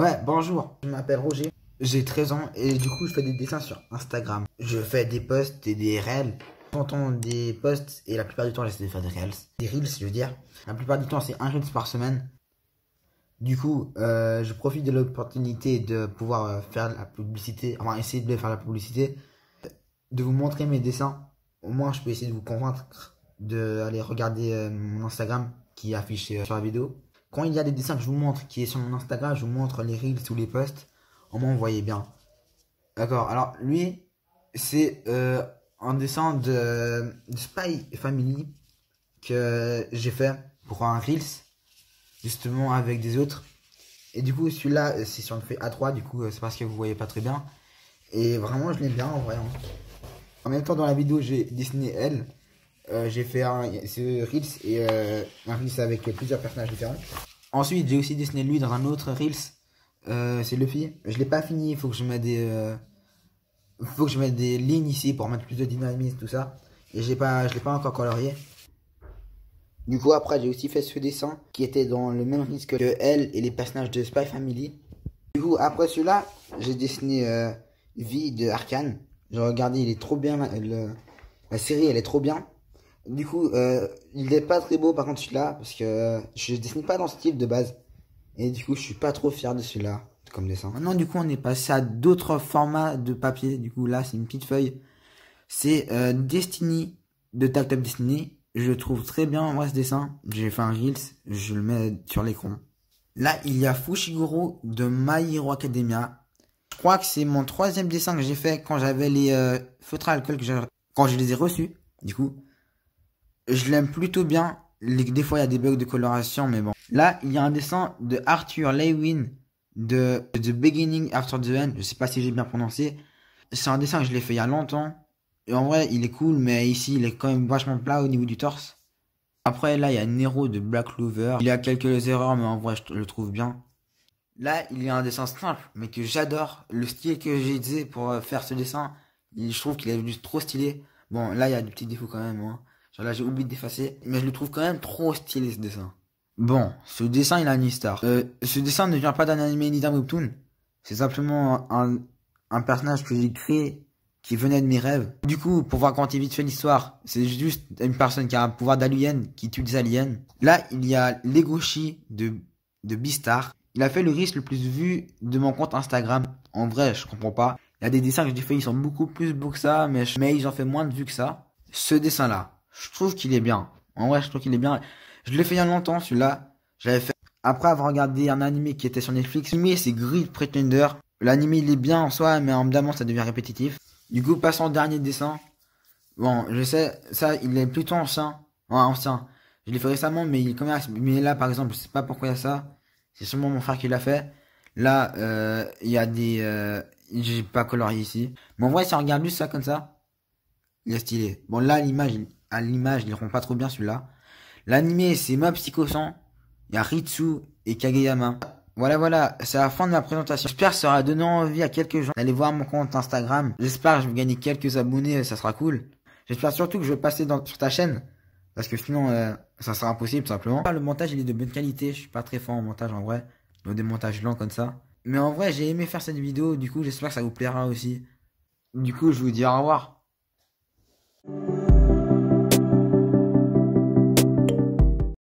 Ouais, bonjour, je m'appelle Roger, j'ai 13 ans et du coup je fais des dessins sur Instagram. Je fais des posts et des reels. J'entends des posts et la plupart du temps j'essaie de faire des reels. Des reels je veux dire. La plupart du temps c'est un reels par semaine. Du coup, euh, je profite de l'opportunité de pouvoir euh, faire la publicité, enfin essayer de faire la publicité, de vous montrer mes dessins. Au moins, je peux essayer de vous convaincre d'aller regarder euh, mon Instagram qui est affiché sur la vidéo. Quand il y a des dessins que je vous montre, qui est sur mon Instagram, je vous montre les reels ou les posts, au moins vous voyez bien. D'accord, alors lui, c'est euh, un dessin de, Spy Family que j'ai fait pour un reels, justement avec des autres. Et du coup, celui-là, euh, c'est sur le fait A3, du coup, euh, c'est parce que vous voyez pas très bien. Et vraiment, je l'aime bien en vrai. Hein. En même temps, dans la vidéo, j'ai dessiné elle. Euh, j'ai fait un ce Reels et euh, un Reels avec plusieurs personnages différents. Ensuite, j'ai aussi dessiné lui dans un autre Reels. Euh, c'est Luffy. Je l'ai pas fini, il faut que je mette des euh, faut que je mette des lignes ici pour mettre plus de dynamisme tout ça et j'ai pas je l'ai pas encore colorié. Du coup, après j'ai aussi fait ce dessin qui était dans le même risque que elle et les personnages de Spy Family. Du coup, après celui-là, j'ai dessiné Vie de Arkane. J'ai regardé, il est trop bien le, la série, elle est trop bien. Du coup, euh, il n'est pas très beau par contre celui-là, parce que euh, je dessine pas dans ce style de base. Et du coup, je suis pas trop fier de celui-là comme dessin. Maintenant, du coup, on est passé à d'autres formats de papier. Du coup, là, c'est une petite feuille. C'est euh, Destiny de Tap Destiny. Je trouve très bien, moi, ce dessin. J'ai fait un Reels, je le mets sur l'écran. Là, il y a Fushiguro de My Hero Academia. Je crois que c'est mon troisième dessin que j'ai fait quand j'avais les euh, feutres à alcool que Quand je les ai reçus, du coup je l'aime plutôt bien. Des fois, il y a des bugs de coloration, mais bon. Là, il y a un dessin de Arthur Lewin de The Beginning After the End. Je sais pas si j'ai bien prononcé. C'est un dessin que je l'ai fait il y a longtemps. Et en vrai, il est cool, mais ici, il est quand même vachement plat au niveau du torse. Après, là, il y a Nero de Black Clover. Il y a quelques erreurs, mais en vrai, je le trouve bien. Là, il y a un dessin simple, mais que j'adore. Le style que j'ai utilisé pour euh, faire ce dessin, je trouve qu'il est juste trop stylé. Bon, là, il y a des petits défauts quand même. Hein là, j'ai oublié d'effacer. Mais je le trouve quand même trop stylé, ce dessin. Bon, ce dessin, il a une star. Euh, ce dessin ne vient pas d'un anime ni d'un webtoon. C'est simplement un, un personnage que j'ai créé qui venait de mes rêves. Du coup, pour voir quand il vite fait histoire c'est juste une personne qui a un pouvoir d'alien, qui tue des aliens. Là, il y a Legoshi de, de Beastar. Il a fait le risque le plus vu de mon compte Instagram. En vrai, je comprends pas. Il y a des dessins que j'ai fait, ils sont beaucoup plus beaux que ça, mais, mais ils ont fait moins de vues que ça. Ce dessin-là, je trouve qu'il est bien. En vrai, je trouve qu'il est bien. Je l'ai fait il y a longtemps, celui-là. J'avais fait. Après avoir regardé un animé qui était sur Netflix, mais c'est Grid Pretender. L'animé, il est bien en soi, mais en même ça devient répétitif. Du coup, passons au dernier dessin. Bon, je sais, ça, il est plutôt ancien. Ouais, ancien. Je l'ai fait récemment, mais il commence. Mais là, par exemple, je sais pas pourquoi il y a ça. C'est sûrement mon frère qui l'a fait. Là, euh, il y a des. Euh, J'ai pas coloré ici. Mais en vrai, si on regarde juste ça comme ça, il est stylé. Bon, là, l'image, à l'image, il rend pas trop bien celui-là. L'animé, c'est ma Psycho 100. Il y a Ritsu et Kageyama. Voilà, voilà, c'est la fin de ma présentation. J'espère que ça aura donné envie à quelques gens d'aller voir mon compte Instagram. J'espère que je vais gagner quelques abonnés, ça sera cool. J'espère surtout que je vais passer sur ta chaîne. Parce que sinon, euh, ça sera impossible, simplement. Le montage, il est de bonne qualité. Je suis pas très fort en montage, en vrai. Dans des montages lents comme ça. Mais en vrai, j'ai aimé faire cette vidéo. Du coup, j'espère que ça vous plaira aussi. Du coup, je vous dis au revoir.